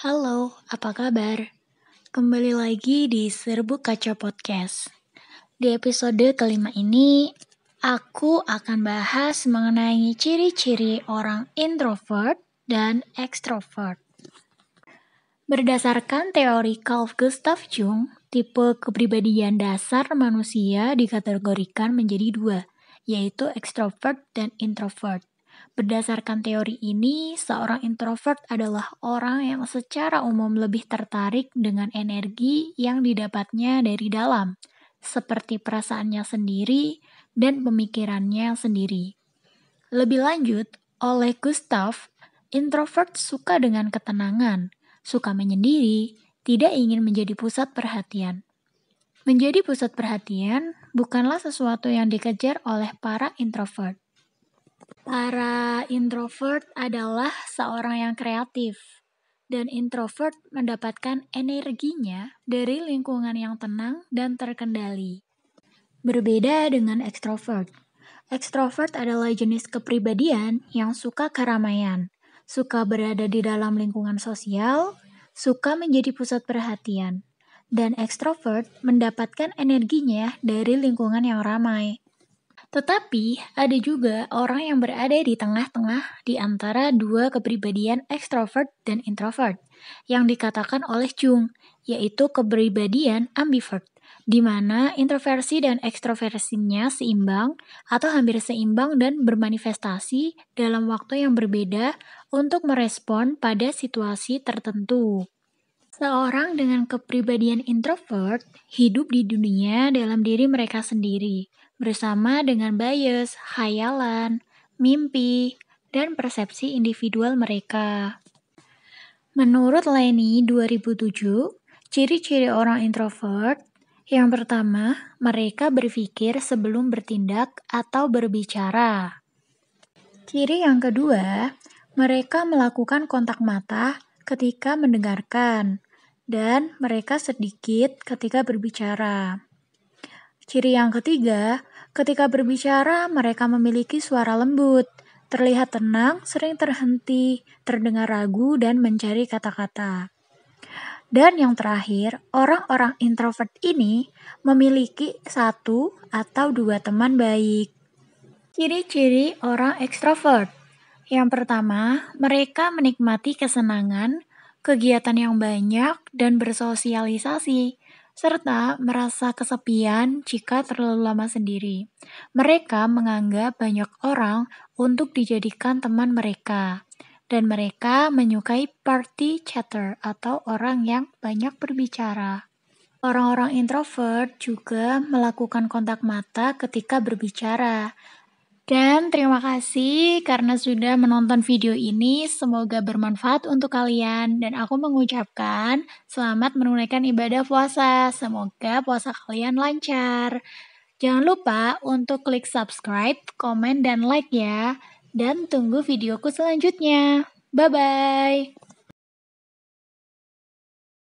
Halo, apa kabar? Kembali lagi di Serbu Kaca Podcast. Di episode kelima ini, aku akan bahas mengenai ciri-ciri orang introvert dan extrovert. Berdasarkan teori Carl Gustav Jung, tipe kepribadian dasar manusia dikategorikan menjadi dua, yaitu extrovert dan introvert. Berdasarkan teori ini, seorang introvert adalah orang yang secara umum lebih tertarik dengan energi yang didapatnya dari dalam, seperti perasaannya sendiri dan pemikirannya sendiri. Lebih lanjut, oleh Gustav, introvert suka dengan ketenangan, suka menyendiri, tidak ingin menjadi pusat perhatian. Menjadi pusat perhatian bukanlah sesuatu yang dikejar oleh para introvert. Para introvert adalah seorang yang kreatif, dan introvert mendapatkan energinya dari lingkungan yang tenang dan terkendali. Berbeda dengan extrovert, extrovert adalah jenis kepribadian yang suka keramaian, suka berada di dalam lingkungan sosial, suka menjadi pusat perhatian, dan extrovert mendapatkan energinya dari lingkungan yang ramai. Tetapi ada juga orang yang berada di tengah-tengah di antara dua kepribadian ekstrovert dan introvert yang dikatakan oleh Jung, yaitu kepribadian ambivert di mana introversi dan ekstroversinya seimbang atau hampir seimbang dan bermanifestasi dalam waktu yang berbeda untuk merespon pada situasi tertentu. Seorang dengan kepribadian introvert hidup di dunia dalam diri mereka sendiri, bersama dengan bias, khayalan, mimpi, dan persepsi individual mereka. Menurut Lenny 2007, ciri-ciri orang introvert yang pertama, mereka berpikir sebelum bertindak atau berbicara. Ciri yang kedua, mereka melakukan kontak mata ketika mendengarkan dan mereka sedikit ketika berbicara. Ciri yang ketiga, Ketika berbicara, mereka memiliki suara lembut, terlihat tenang, sering terhenti, terdengar ragu, dan mencari kata-kata. Dan yang terakhir, orang-orang introvert ini memiliki satu atau dua teman baik. Ciri-ciri orang ekstrovert yang pertama, mereka menikmati kesenangan, kegiatan yang banyak, dan bersosialisasi serta merasa kesepian jika terlalu lama sendiri. Mereka menganggap banyak orang untuk dijadikan teman mereka, dan mereka menyukai party chatter atau orang yang banyak berbicara. Orang-orang introvert juga melakukan kontak mata ketika berbicara, dan terima kasih karena sudah menonton video ini. Semoga bermanfaat untuk kalian. Dan aku mengucapkan selamat menunaikan ibadah puasa. Semoga puasa kalian lancar. Jangan lupa untuk klik subscribe, komen, dan like ya. Dan tunggu videoku selanjutnya. Bye-bye.